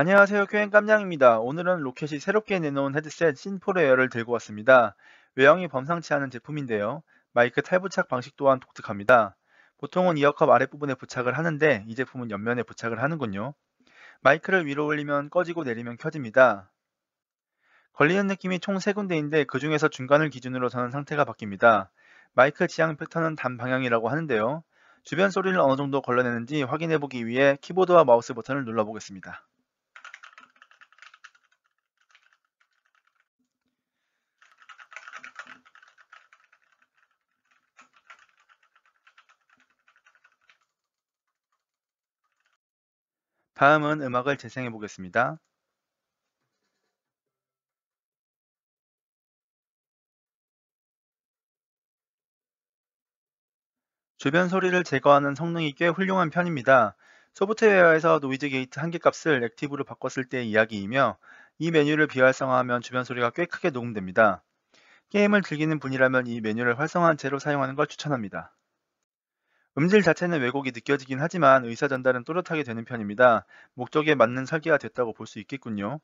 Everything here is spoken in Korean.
안녕하세요 큐엔 깜냥입니다. 오늘은 로켓이 새롭게 내놓은 헤드셋 신포레어를 들고 왔습니다. 외형이 범상치 않은 제품인데요. 마이크 탈부착 방식 또한 독특합니다. 보통은 이어컵 아랫부분에 부착을 하는데 이 제품은 옆면에 부착을 하는군요. 마이크를 위로 올리면 꺼지고 내리면 켜집니다. 걸리는 느낌이 총 3군데인데 그 중에서 중간을 기준으로 저는 상태가 바뀝니다. 마이크 지향 패턴은 단방향이라고 하는데요. 주변 소리를 어느 정도 걸러내는지 확인해보기 위해 키보드와 마우스 버튼을 눌러보겠습니다. 다음은 음악을 재생해 보겠습니다. 주변 소리를 제거하는 성능이 꽤 훌륭한 편입니다. 소프트웨어에서 노이즈 게이트 한계값을 액티브로 바꿨을 때의 이야기이며 이 메뉴를 비활성화하면 주변 소리가 꽤 크게 녹음됩니다. 게임을 즐기는 분이라면 이 메뉴를 활성화한 채로 사용하는 걸 추천합니다. 음질 자체는 왜곡이 느껴지긴 하지만 의사 전달은 또렷하게 되는 편입니다. 목적에 맞는 설계가 됐다고 볼 수 있겠군요.